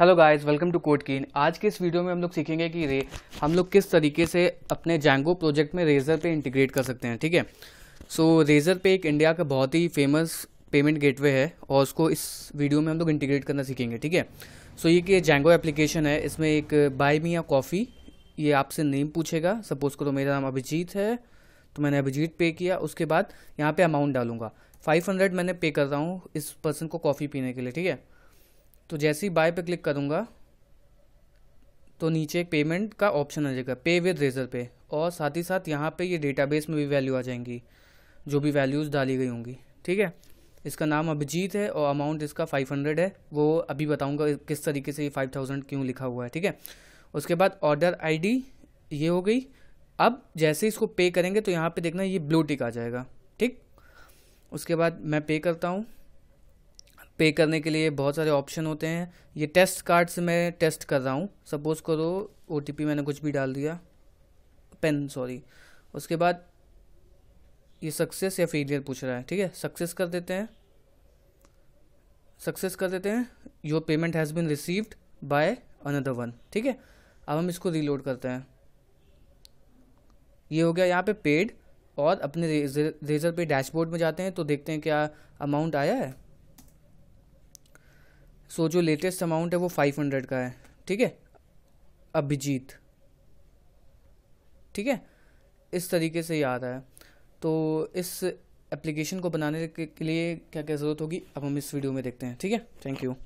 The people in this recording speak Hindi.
hello guys welcome to Code Keen आज के इस वीडियो में हम लोग सीखेंगे कि रे हम लोग किस तरीके से अपने जैंगो प्रोजेक्ट में रेजर पे इंटीग्रेट कर सकते हैं ठीक है सो रेजर पे एक इंडिया का बहुत ही फेमस पेमेंट गेटवे है और उसको इस वीडियो में हम लोग इंटीग्रेट करना सीखेंगे ठीक है सो ये कि जैंगो एप्लीकेशन है इसमें एक बाय मी या कॉफ़ी ये आपसे नेम पूछेगा सपोज़ करो मेरा नाम अभिजीत है तो मैंने अभिजीत पे किया उसके बाद यहाँ पर अमाउंट डालूंगा फाइव मैंने पे कर रहा हूँ इस पर्सन को कॉफ़ी पीने के लिए ठीक है तो जैसे ही बाय पे क्लिक करूँगा तो नीचे एक पेमेंट का ऑप्शन आ जाएगा पे विद रेजर पे और साथ ही साथ यहाँ पे ये डेटाबेस में भी वैल्यू आ जाएंगी जो भी वैल्यूज़ डाली गई होंगी ठीक है इसका नाम अभिजीत है और अमाउंट इसका 500 है वो अभी बताऊंगा किस तरीके से ये 5000 क्यों लिखा हुआ है ठीक है उसके बाद ऑर्डर आईडी ये हो गई अब जैसे इसको पे करेंगे तो यहाँ पे देखना ये ब्लू टिक आ जाएगा ठीक उसके बाद मैं पे करता हूँ पे करने के लिए बहुत सारे ऑप्शन होते हैं ये टेस्ट कार्ड से मैं टेस्ट कर रहा हूँ सपोज़ करो ओ मैंने कुछ भी डाल दिया पेन सॉरी उसके बाद ये सक्सेस या फेलियर पूछ रहा है ठीक है सक्सेस कर देते हैं सक्सेस कर देते हैं your payment has been received by another one ठीक है अब हम इसको रीलोड करते हैं ये हो गया यहाँ पे पेड और अपने रेजर, पे डैशबोर्ड में जाते हैं तो देखते हैं क्या अमाउंट आया है सो so, जो लेटेस्ट अमाउंट है वो फाइव हंड्रेड का है ठीक है अभिजीत ठीक है इस तरीके से याद आया तो इस एप्लीकेशन को बनाने के लिए क्या क्या ज़रूरत होगी अब हम इस वीडियो में देखते हैं ठीक है थैंक यू